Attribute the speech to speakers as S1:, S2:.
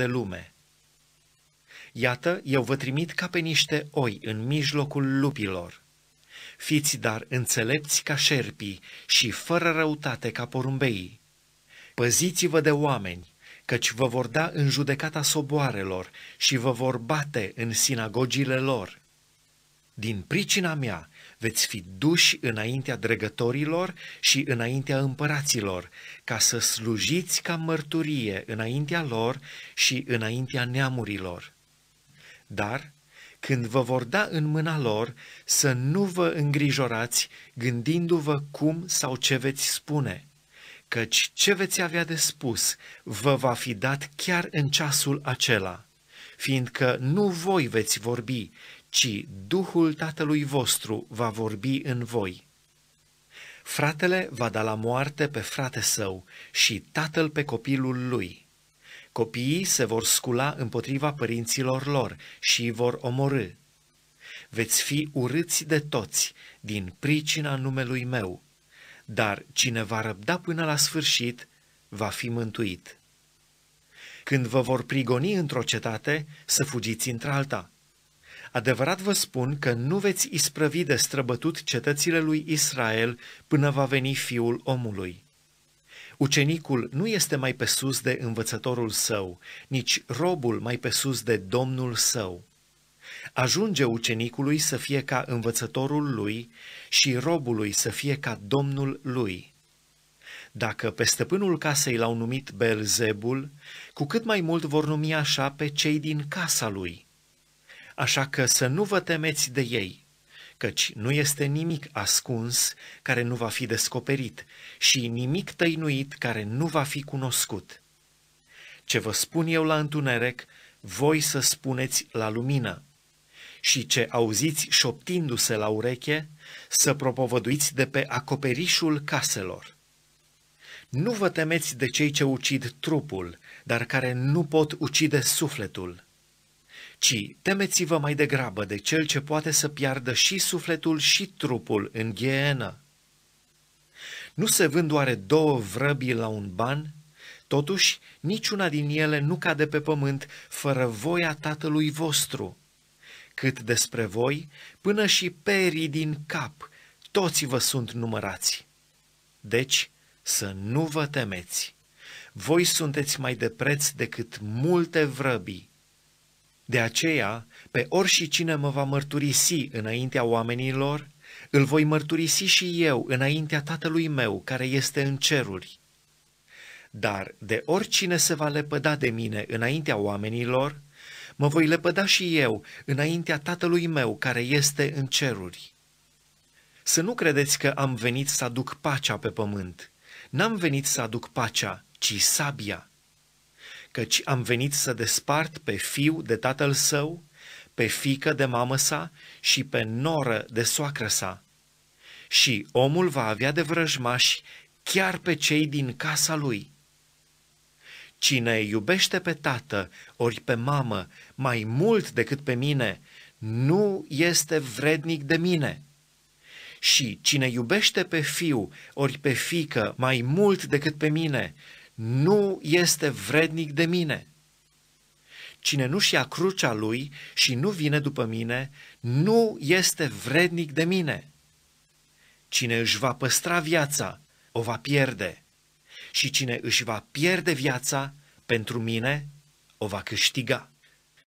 S1: de lume. Iată, eu vă trimit ca pe niște oi în mijlocul lupilor. Fiți dar înțelepți ca șerpii și fără răutate ca porumbeii. Păziți-vă de oameni, căci vă vor da în judecata soboarelor și vă vor bate în sinagogile lor. Din pricina mea veți fi duși înaintea dregătorilor și înaintea împăraților, ca să slujiți ca mărturie înaintea lor și înaintea neamurilor. Dar, când vă vor da în mâna lor, să nu vă îngrijorați gândindu-vă cum sau ce veți spune, căci ce veți avea de spus vă va fi dat chiar în ceasul acela, fiindcă nu voi veți vorbi, ci Duhul Tatălui vostru va vorbi în voi. Fratele va da la moarte pe frate său și tatăl pe copilul lui. Copiii se vor scula împotriva părinților lor și îi vor omorâ. Veți fi urâți de toți din pricina numelui meu, dar cine va răbda până la sfârșit va fi mântuit. Când vă vor prigoni într-o cetate, să fugiți într-alta Adevărat vă spun că nu veți isprăvi de străbătut cetățile lui Israel până va veni fiul omului. Ucenicul nu este mai pe sus de învățătorul său, nici robul mai pe sus de domnul său. Ajunge ucenicului să fie ca învățătorul lui și robului să fie ca domnul lui. Dacă pe stăpânul casei l-au numit Belzebul, cu cât mai mult vor numi așa pe cei din casa lui – Așa că să nu vă temeți de ei, căci nu este nimic ascuns care nu va fi descoperit și nimic tăinuit care nu va fi cunoscut. Ce vă spun eu la întuneric, voi să spuneți la lumină. Și ce auziți șoptindu-se la ureche, să propovăduiți de pe acoperișul caselor. Nu vă temeți de cei ce ucid trupul, dar care nu pot ucide sufletul ci temeți-vă mai degrabă de cel ce poate să piardă și sufletul și trupul în ghienă. Nu se vând oare două vrăbii la un ban? Totuși, niciuna din ele nu cade pe pământ fără voia tatălui vostru. Cât despre voi, până și perii din cap, toți vă sunt numărați. Deci, să nu vă temeți. Voi sunteți mai de preț decât multe vrăbii. De aceea, pe orice cine mă va mărturisi înaintea oamenilor, îl voi mărturisi și eu înaintea Tatălui meu care este în ceruri. Dar de oricine se va lepăda de mine înaintea oamenilor, mă voi lepăda și eu înaintea Tatălui meu care este în ceruri. Să nu credeți că am venit să aduc pacea pe pământ. N-am venit să aduc pacea, ci sabia căci am venit să despart pe fiu de tatăl său, pe fică de mamă sa și pe noră de soacră sa. Și omul va avea de vrăjmași chiar pe cei din casa lui. Cine iubește pe tată ori pe mamă mai mult decât pe mine, nu este vrednic de mine. Și cine iubește pe fiu ori pe fică mai mult decât pe mine, nu este vrednic de mine. Cine nu-și ia crucea lui și nu vine după mine, nu este vrednic de mine. Cine își va păstra viața, o va pierde. Și cine își va pierde viața pentru mine, o va câștiga.